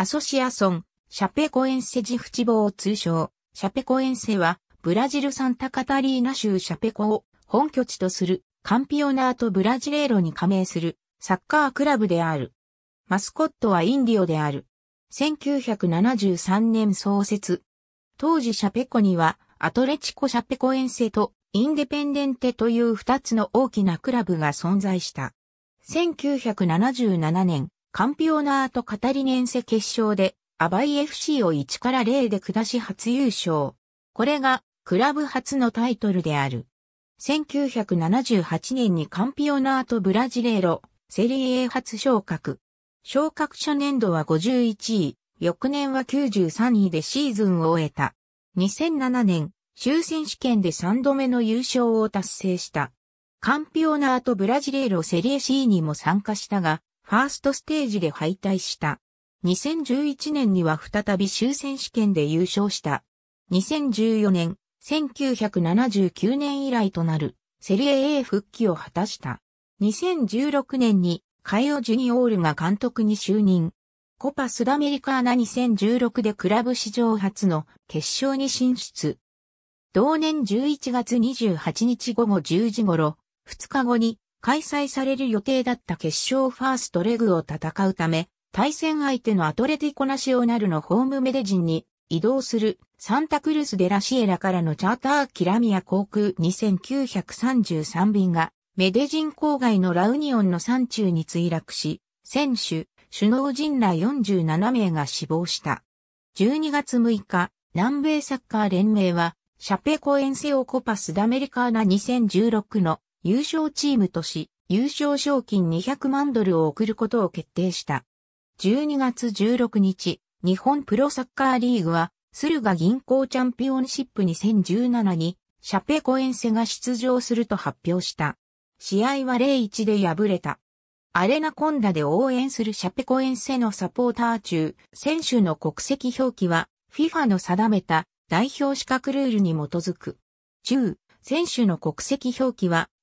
アソシアソン、シャペコエンセジフチボを通称、シャペコエンセは、ブラジルサンタカタリーナ州シャペコを本拠地とする、カンピオナートブラジレーロに加盟する、サッカークラブである。マスコットはインディオである。1973年創設。当時シャペコには、アトレチコシャペコエンセとインデペンデンテという二つの大きなクラブが存在した。1977年、カンピオナートカタリネンセ決勝で、アバイ FC を1から0で下し初優勝。これが、クラブ初のタイトルである。1978年にカンピオナートブラジレーロ、セリエ A 初昇格。昇格者年度は51位、翌年は93位でシーズンを終えた。2007年、終戦試験で3度目の優勝を達成した。カンピオナートブラジレーロセリエ C にも参加したが、ファーストステージで敗退した。2011年には再び終戦試験で優勝した。2014年、1979年以来となるセリエ A 復帰を果たした。2016年にカイオ・ジュニオールが監督に就任。コパスダメリカーナ2016でクラブ史上初の決勝に進出。同年11月28日午後10時頃、2日後に開催される予定だった決勝ファーストレグを戦うため、対戦相手のアトレティコナシオナルのホームメデジンに移動するサンタクルス・デ・ラシエラからのチャーターキラミア航空2933便がメデジン郊外のラウニオンの山中に墜落し、選手、首脳陣ら47名が死亡した。12月6日、南米サッカー連盟は、シャペコエンセオコパスダメリカーナ2016の優勝チームとし、優勝賞金200万ドルを送ることを決定した。12月16日、日本プロサッカーリーグは、駿河銀行チャンピオンシップ2017に、シャペコエンセが出場すると発表した。試合は0-1で敗れた。アレナコンダで応援するシャペコエンセのサポーター中、選手の国籍表記は、FIFA の定めた代表資格ルールに基づく。中、選手の国籍表記は、